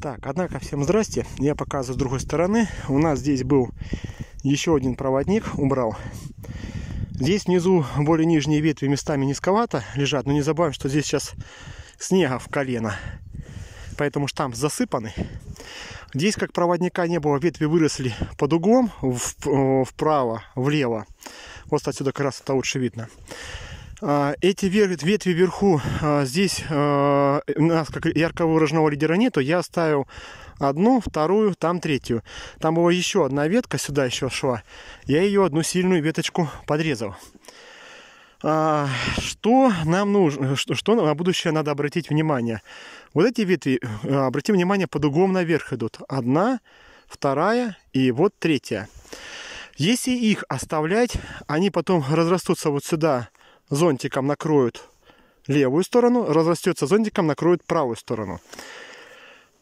Так, однако, всем здрасте. Я показываю с другой стороны. У нас здесь был еще один проводник, убрал. Здесь внизу более нижние ветви местами низковато лежат. Но не забываем, что здесь сейчас снега в колено. Поэтому штамп засыпаны. Здесь, как проводника не было, ветви выросли под углом, вправо, влево. Вот отсюда как раз это лучше видно. А, эти ветви вверху а, здесь а, у нас как ярко выраженного лидера нету. Я оставил одну, вторую, там третью. Там была еще одна ветка, сюда еще шла. Я ее одну сильную веточку подрезал. Что нам нужно, что на будущее надо обратить внимание? Вот эти ветви, э, обрати внимание, под углом наверх идут. Одна, вторая и вот третья. Если их оставлять, они потом разрастутся вот сюда зонтиком накроют левую сторону, разрастется зонтиком, накроет правую сторону.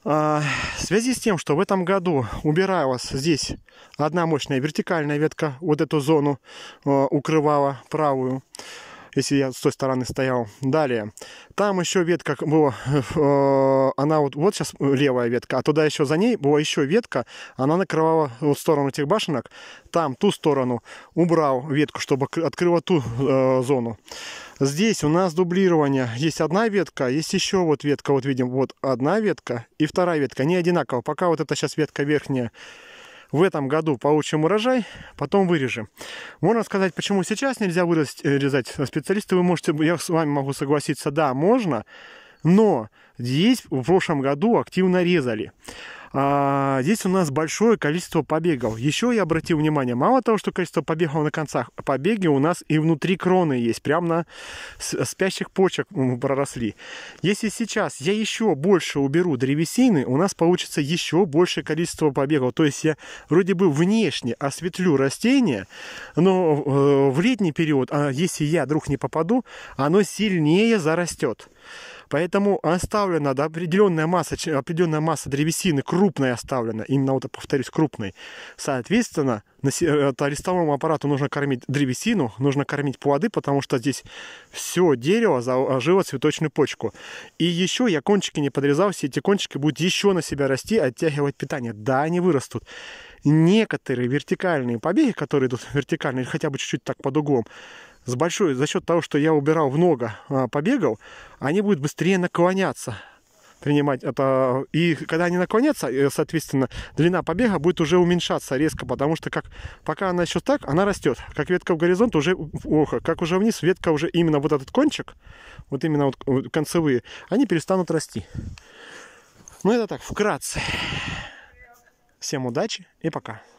А, в связи с тем, что в этом году убираю вас здесь одна мощная вертикальная ветка, вот эту зону а, укрывала правую, если я с той стороны стоял. Далее. Там еще ветка была, э, она вот, вот сейчас э, левая ветка, а туда еще за ней была еще ветка, она накрывала вот сторону этих башенок, там, ту сторону, убрал ветку, чтобы открыла ту э, зону. Здесь у нас дублирование. Есть одна ветка, есть еще вот ветка. Вот видим, вот одна ветка и вторая ветка. Они одинаково. Пока вот эта сейчас ветка верхняя в этом году получим урожай, потом вырежем. Можно сказать, почему сейчас нельзя вырезать э, специалисты, вы можете, я с вами могу согласиться, да, можно, но здесь в прошлом году активно резали здесь а, у нас большое количество побегов. Еще я обратил внимание, мало того, что количество побегов на концах, побеги у нас и внутри кроны есть, прямо на спящих почек проросли. Если сейчас я еще больше уберу древесины, у нас получится еще большее количество побегов. То есть я вроде бы внешне осветлю растение, но э, в летний период, а если я вдруг не попаду, оно сильнее зарастет. Поэтому оставлена да, определенная масса, определенная масса древесины, крупной оставлена, именно вот, повторюсь, крупной. Соответственно, листовому э, аппарату нужно кормить древесину, нужно кормить плоды, потому что здесь все дерево зажило цветочную почку. И еще я кончики не подрезал, все эти кончики будут еще на себя расти, оттягивать питание. Да, они вырастут. Некоторые вертикальные побеги, которые идут вертикально или хотя бы чуть-чуть так под углом, с большой, за счет того, что я убирал много а, побегов, они будут быстрее наклоняться принимать это. И когда они наклонятся, э, соответственно, длина побега будет уже уменьшаться резко, потому что как пока она еще так, она растет. Как ветка в горизонт, уже ох, как уже вниз, ветка уже именно вот этот кончик, вот именно вот концевые, они перестанут расти. Ну это так, вкратце. Всем удачи и пока.